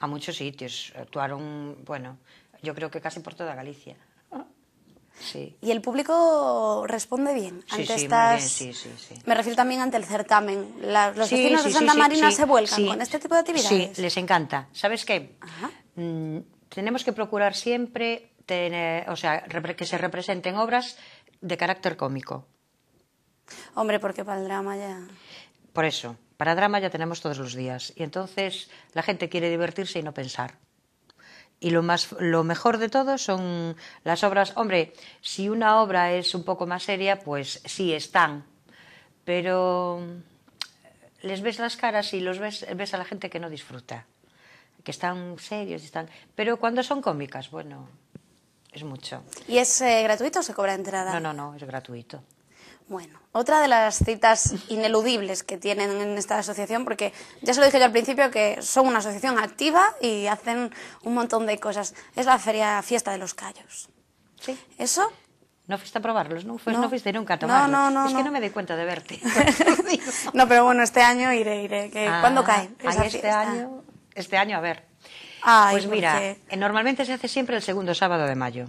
a muchos sitios. Actuaron, bueno, yo creo que casi por toda Galicia. Y el público responde bien ante sí, estas. Me refiero también ante el certamen. los vecinos de Santa Marina se vuelcan con este tipo de actividades. Sí, les encanta. ¿Sabes qué? Mm, tenemos que procurar siempre tener, o sea, que se representen obras de carácter cómico. Hombre, porque para el drama ya. Por eso, para drama ya tenemos todos los días. Y entonces la gente quiere divertirse y no pensar. Y lo, mejor de todo son las obras. Hombre, si una obra es un poco más seria, pues sí están. Pero eh, les ves las caras y los ves, a la gente que no disfruta. Que están serios y están. Pero cuando son cómicas, bueno, es mucho. ¿Y es eh, gratuito o se cobra entrada? No, no, no, es gratuito. Bueno, otra de las citas ineludibles que tienen en esta asociación, porque ya se lo dije yo al principio que son una asociación activa y hacen un montón de cosas, es la feria Fiesta de los Callos. Sí. ¿Eso? No fuiste a probarlos, ¿no? no, fuiste nunca a tomarlos. No, no, no. Es que no me di cuenta de verte. no, pero bueno, este año iré, iré. Ah, ¿Cuándo cae? este año, este año, a ver. Ay, pues mira, eh, normalmente se hace siempre el segundo sábado de mayo.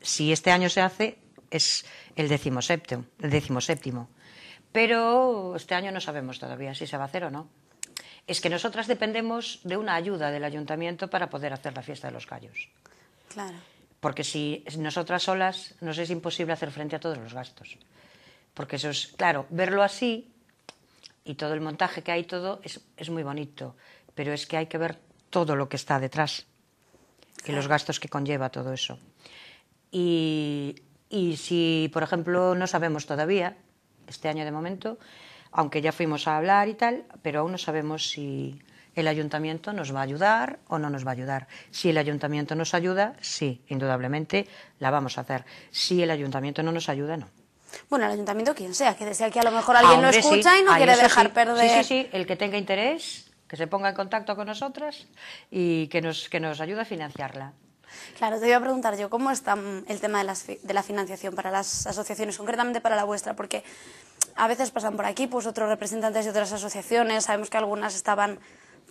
Si este año se hace, es el decimoséptimo, el Pero este año no sabemos todavía si se va a hacer o no. Es que nosotras dependemos de una ayuda del ayuntamiento para poder hacer la fiesta de los callos. Claro. Porque si nosotras solas nos es imposible hacer frente a todos los gastos. Porque eso es, claro, verlo así y todo el montaje que hay, todo es, muy bonito. Pero es que hay que ver todo lo que está detrás y los gastos que conlleva todo eso. Y y si, por ejemplo, no sabemos todavía, este año de momento, aunque ya fuimos a hablar y tal, pero aún no sabemos si el ayuntamiento nos va a ayudar o no nos va a ayudar. Si el ayuntamiento nos ayuda, sí, indudablemente la vamos a hacer. Si el ayuntamiento no nos ayuda, no. Bueno, el ayuntamiento, quien sea, que sea que a lo mejor alguien lo escucha y no quiere dejar perder. Sí, sí, sí, el que tenga interés, que se ponga en contacto con nosotras y que nos ayude a financiarla. Claro, te iba a preguntar yo, ¿cómo está mm, el tema de, la financiación para las asociaciones, concretamente para la vuestra? Porque a veces pasan por aquí pues, otros representantes de otras asociaciones, sabemos que algunas estaban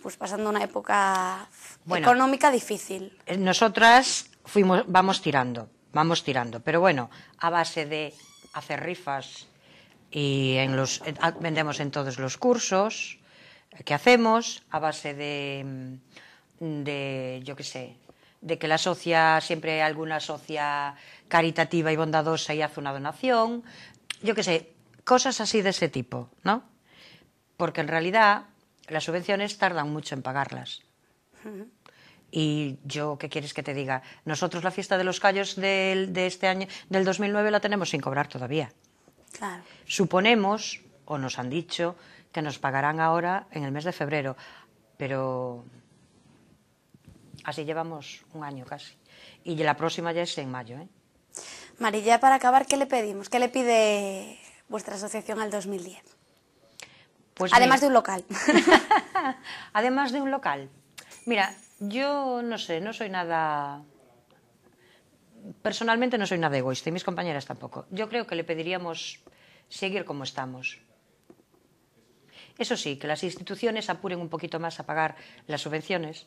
pues, pasando una época económica difícil. Eh, nosotras fuimos, vamos tirando, vamos tirando, pero bueno, a base de hacer rifas y ah, vendemos en todos los cursos eh, que hacemos, a base de, mm, de yo qué sé, de que la socia, siempre hay alguna socia caritativa y bondadosa y hace una donación, yo qué sé, cosas así de ese tipo, ¿no? Porque en realidad las subvenciones tardan mucho en pagarlas. Y yo, ¿qué quieres que te diga? Nosotros la fiesta de los callos del, de este año, del 2009, la tenemos sin cobrar todavía. Claro. Suponemos, o nos han dicho, que nos pagarán ahora en el mes de febrero. Pero Así llevamos un año casi. Y la próxima ya es en mayo. ¿eh? Marilla, para acabar, ¿qué le pedimos? ¿Qué le pide vuestra asociación al 2010? Pues Además de un local. Además de un local. Mira, yo no sé, no soy nada... Personalmente no soy nada egoísta y mis compañeras tampoco. Yo creo que le pediríamos seguir como estamos. Eso sí, que las instituciones apuren un poquito más a pagar las subvenciones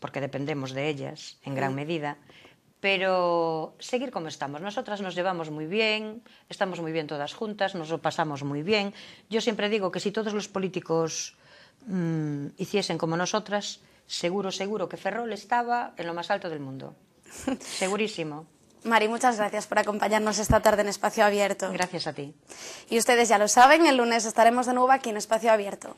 porque dependemos de ellas en gran medida, pero seguir como estamos. Nosotras nos llevamos muy bien, estamos muy bien todas juntas, nos lo pasamos muy bien. Yo siempre digo que si todos los políticos mm, hiciesen como nosotras, seguro, seguro que Ferrol estaba en lo más alto del mundo. Segurísimo. Mari, muchas gracias por acompañarnos esta tarde en Espacio Abierto. Gracias a ti. Y ustedes ya lo saben, el lunes estaremos de nuevo aquí en Espacio Abierto.